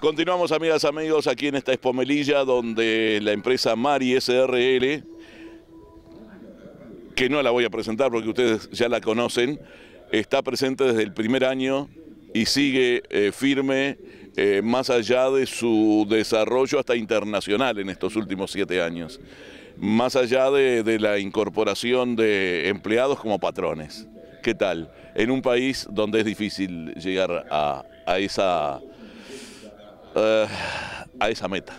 Continuamos, amigas, amigos, aquí en esta espomelilla donde la empresa Mari SRL, que no la voy a presentar porque ustedes ya la conocen, está presente desde el primer año y sigue eh, firme eh, más allá de su desarrollo hasta internacional en estos últimos siete años, más allá de, la incorporación de empleados como patrones. ¿Qué tal? En un país donde es difícil llegar a esa eh, a esa meta.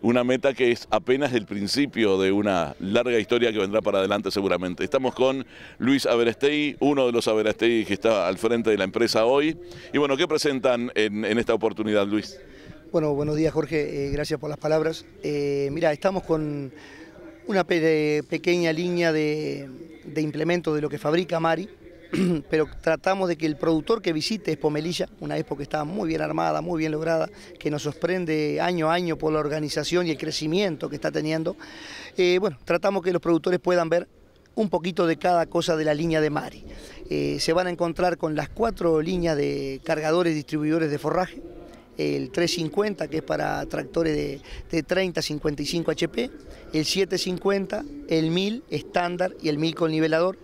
Una meta que es apenas el principio de una larga historia que vendrá para adelante seguramente. Estamos con Luis Averestei, uno de los Averestey que está al frente de la empresa hoy. Y bueno, ¿qué presentan en, esta oportunidad, Luis? Bueno, buenos días Jorge, eh, gracias por las palabras. Eh, mira, estamos con una pequeña línea de, de de lo que fabrica Mari, pero tratamos de que el productor que visite Expo Melilla, una Expo que está muy bien armada, muy bien lograda, que nos sorprende año a año por la organización y el crecimiento que está teniendo, eh, bueno, tratamos que los productores puedan ver un poquito de cada cosa de la línea de Mari. Eh, se van a encontrar con las cuatro líneas de cargadores distribuidores de forraje, el 350 que es para tractores de, de 30 a 55 HP, el 750, el 1000 estándar y el 1000 con nivelador,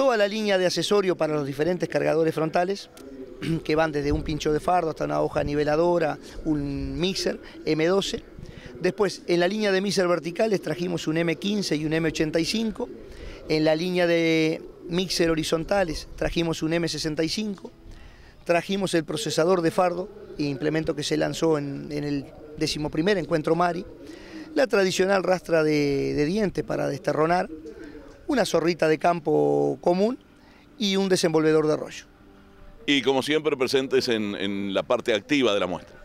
toda la línea de accesorio para los diferentes cargadores frontales, que van desde un pincho de fardo hasta una hoja niveladora, un mixer M12. Después, en la línea de mixer verticales trajimos un M15 y un M85. En la línea de mixer horizontales trajimos un M65. Trajimos el procesador de fardo, implemento que se lanzó en, el decimoprimer encuentro Mari. La tradicional rastra de, de diente para desterronar una zorrita de campo común y un desenvolvedor de arroyo Y como siempre presentes en, la parte activa de la muestra.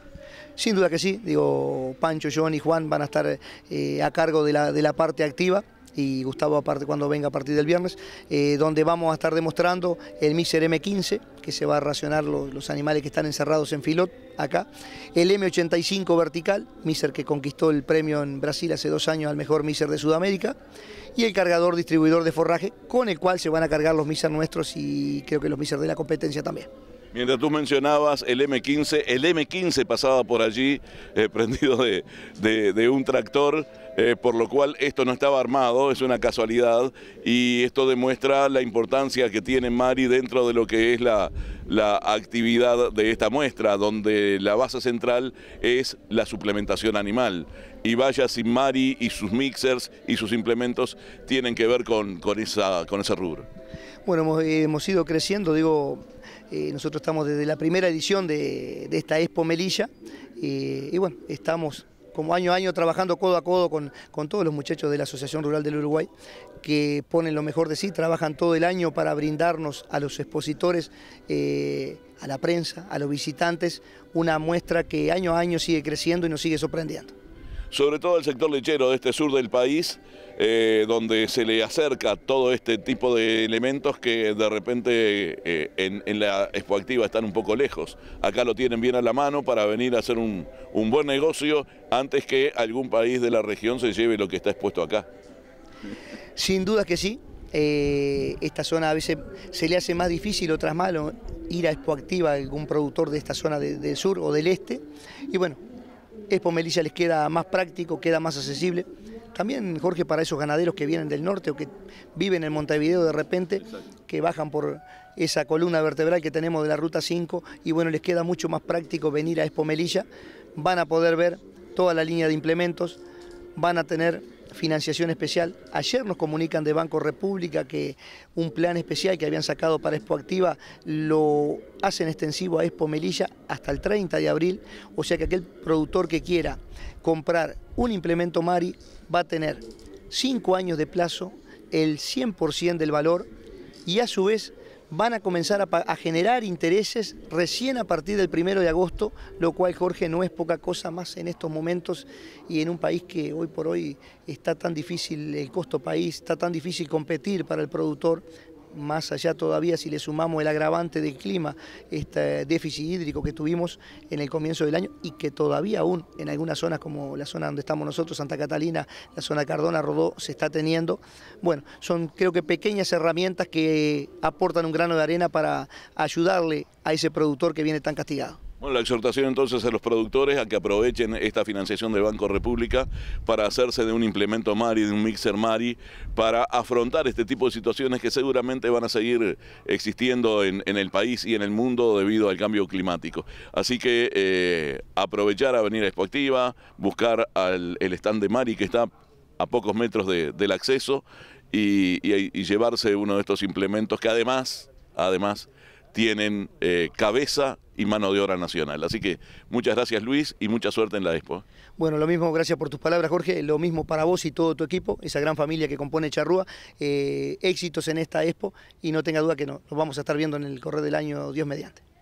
Sin duda que sí, digo, Pancho, John y Juan van a estar eh, a cargo de la, de la parte activa y Gustavo aparte cuando venga a partir del viernes, eh, donde vamos a estar demostrando el Mixer M15, que se va a racionar los, animales que están encerrados en filot acá, el M85 vertical, Mixer que conquistó el premio en Brasil hace dos años al mejor Mixer de Sudamérica, y el cargador distribuidor de forraje, con el cual se van a cargar los Mixer nuestros y creo que los Mixer de la competencia también. Mientras tú mencionabas el M15, el M15 pasaba por allí eh, prendido de, un tractor, eh, por lo cual esto no estaba armado, es una casualidad, y esto demuestra la importancia que tiene Mari dentro de lo que es la, actividad de esta muestra, donde la base central es la suplementación animal. Y vaya si Mari y sus mixers y sus implementos tienen que ver con, esa, con ese rubro. Bueno, hemos ido creciendo, digo, eh, nosotros estamos desde la primera edición de, esta Expo Melilla eh, y bueno, estamos como año a año trabajando codo a codo con, todos los muchachos de la Asociación Rural del Uruguay, que ponen lo mejor de sí, trabajan todo el año para brindarnos a los expositores, eh, a la prensa, a los visitantes, una muestra que año a año sigue creciendo y nos sigue sorprendiendo sobre todo el sector lechero de este sur del país, eh, donde se le acerca todo este tipo de elementos que de repente eh, en, la expoactiva están un poco lejos. Acá lo tienen bien a la mano para venir a hacer un, buen negocio antes que algún país de la región se lleve lo que está expuesto acá. Sin duda que sí, eh, esta zona a veces se le hace más difícil, otras malo ir a expoactiva a algún productor de esta zona del sur o del este. Y bueno, espomelilla les queda más práctico, queda más accesible. También, Jorge, para esos ganaderos que vienen del norte o que viven en Montevideo de repente, que bajan por esa columna vertebral que tenemos de la Ruta 5 y bueno, les queda mucho más práctico venir a Espomelilla, van a poder ver toda la línea de implementos, van a tener financiación especial. Ayer nos comunican de Banco República que un plan especial que habían sacado para Expo Activa lo hacen extensivo a Expo Melilla hasta el 30 de abril, o sea que aquel productor que quiera comprar un implemento Mari va a tener 5 años de plazo, el 100% del valor y a su vez van a comenzar a, generar intereses recién a partir del primero de agosto, lo cual, Jorge, no es poca cosa más en estos momentos y en un país que hoy por hoy está tan difícil el costo país, está tan difícil competir para el productor, más allá todavía si le sumamos el agravante del clima, este déficit hídrico que tuvimos en el comienzo del año y que todavía aún en algunas zonas como la zona donde estamos nosotros, Santa Catalina, la zona Cardona, Rodó, se está teniendo. Bueno, son creo que pequeñas herramientas que aportan un grano de arena para ayudarle a ese productor que viene tan castigado. Bueno, la exhortación entonces a los productores a que aprovechen esta financiación del Banco República para hacerse de un implemento Mari, de un mixer Mari, para afrontar este tipo de situaciones que seguramente van a seguir existiendo en, el país y en el mundo debido al cambio climático. Así que eh, aprovechar a venir a Expoactiva, buscar el stand de Mari que está a pocos metros del acceso y, y llevarse uno de estos implementos que además, además, tienen eh, cabeza y mano de obra nacional. Así que muchas gracias Luis y mucha suerte en la Expo. Bueno, lo mismo, gracias por tus palabras Jorge, lo mismo para vos y todo tu equipo, esa gran familia que compone Charrúa, eh, éxitos en esta Expo y no tenga duda que no, nos vamos a estar viendo en el correr del año Dios mediante.